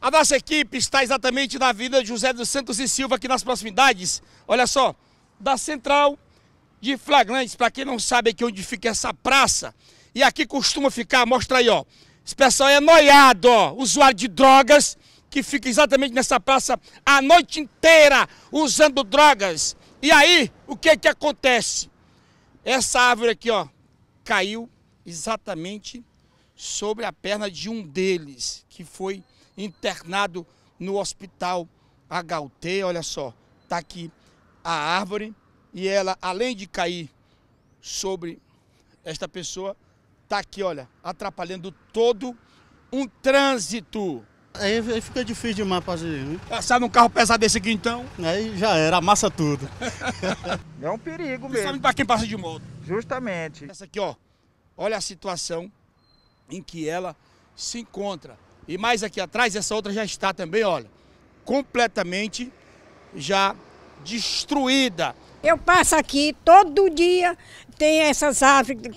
A nossa equipe está exatamente na de José dos Santos e Silva, aqui nas proximidades, olha só, da Central de Flagrantes. Para quem não sabe aqui onde fica essa praça, e aqui costuma ficar, mostra aí, ó. Esse pessoal é noiado, ó, usuário de drogas, que fica exatamente nessa praça a noite inteira usando drogas. E aí, o que que acontece? Essa árvore aqui, ó, caiu exatamente sobre a perna de um deles, que foi internado no hospital HUT. Olha só, está aqui a árvore e ela, além de cair sobre esta pessoa, está aqui, olha, atrapalhando todo um trânsito. Aí fica difícil demais fazer. Né? Passar num carro pesado desse aqui então? Aí já era, amassa tudo. é um perigo mesmo. Principalmente para quem passa de moto. Justamente. Essa aqui, ó. Olha a situação em que ela se encontra. E mais aqui atrás, essa outra já está também, olha, completamente já destruída. Eu passo aqui todo dia, tem essas árvores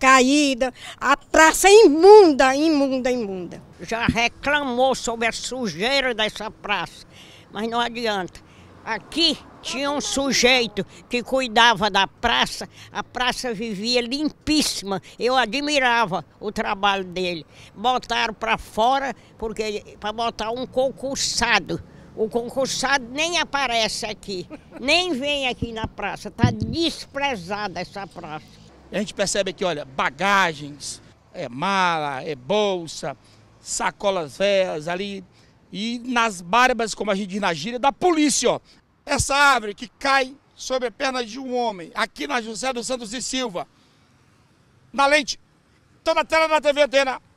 caídas, a praça é imunda, imunda, imunda. Já reclamou sobre a sujeira dessa praça, mas não adianta. Aqui tinha um sujeito que cuidava da praça, a praça vivia limpíssima. Eu admirava o trabalho dele. Botaram para fora porque para botar um concursado. O concursado nem aparece aqui, nem vem aqui na praça. Está desprezada essa praça. A gente percebe aqui, olha, bagagens, é mala, é bolsa, sacolas velhas ali e nas barbas, como a gente diz na gíria, da polícia. Ó. Essa árvore que cai sobre a perna de um homem, aqui na José dos Santos e Silva, na lente, toda a tela da TV Antena.